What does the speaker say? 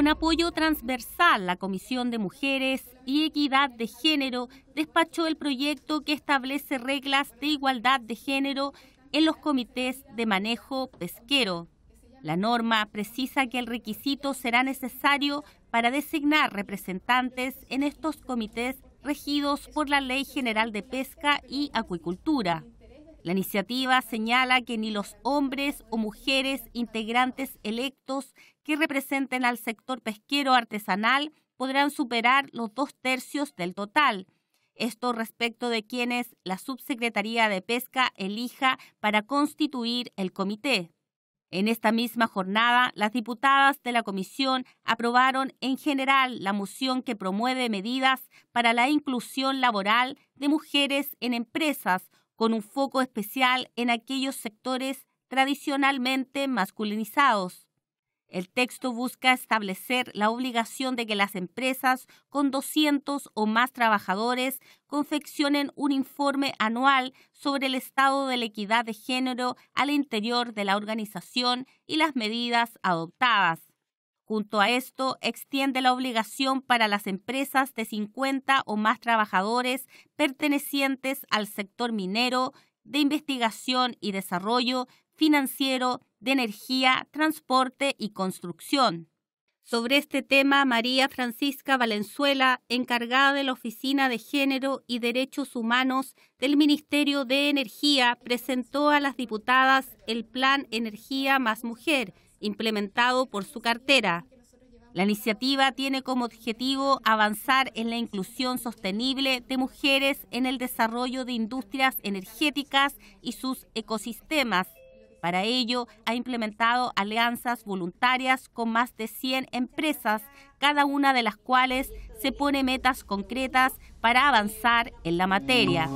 Con apoyo transversal, la Comisión de Mujeres y Equidad de Género despachó el proyecto que establece reglas de igualdad de género en los comités de manejo pesquero. La norma precisa que el requisito será necesario para designar representantes en estos comités regidos por la Ley General de Pesca y Acuicultura. La iniciativa señala que ni los hombres o mujeres integrantes electos que representen al sector pesquero artesanal podrán superar los dos tercios del total. Esto respecto de quienes la Subsecretaría de Pesca elija para constituir el comité. En esta misma jornada, las diputadas de la comisión aprobaron en general la moción que promueve medidas para la inclusión laboral de mujeres en empresas con un foco especial en aquellos sectores tradicionalmente masculinizados. El texto busca establecer la obligación de que las empresas con 200 o más trabajadores confeccionen un informe anual sobre el estado de la equidad de género al interior de la organización y las medidas adoptadas. Junto a esto, extiende la obligación para las empresas de 50 o más trabajadores pertenecientes al sector minero, de investigación y desarrollo, financiero, de energía, transporte y construcción. Sobre este tema, María Francisca Valenzuela, encargada de la Oficina de Género y Derechos Humanos del Ministerio de Energía, presentó a las diputadas el Plan Energía más Mujer, implementado por su cartera. La iniciativa tiene como objetivo avanzar en la inclusión sostenible de mujeres en el desarrollo de industrias energéticas y sus ecosistemas para ello, ha implementado alianzas voluntarias con más de 100 empresas, cada una de las cuales se pone metas concretas para avanzar en la materia.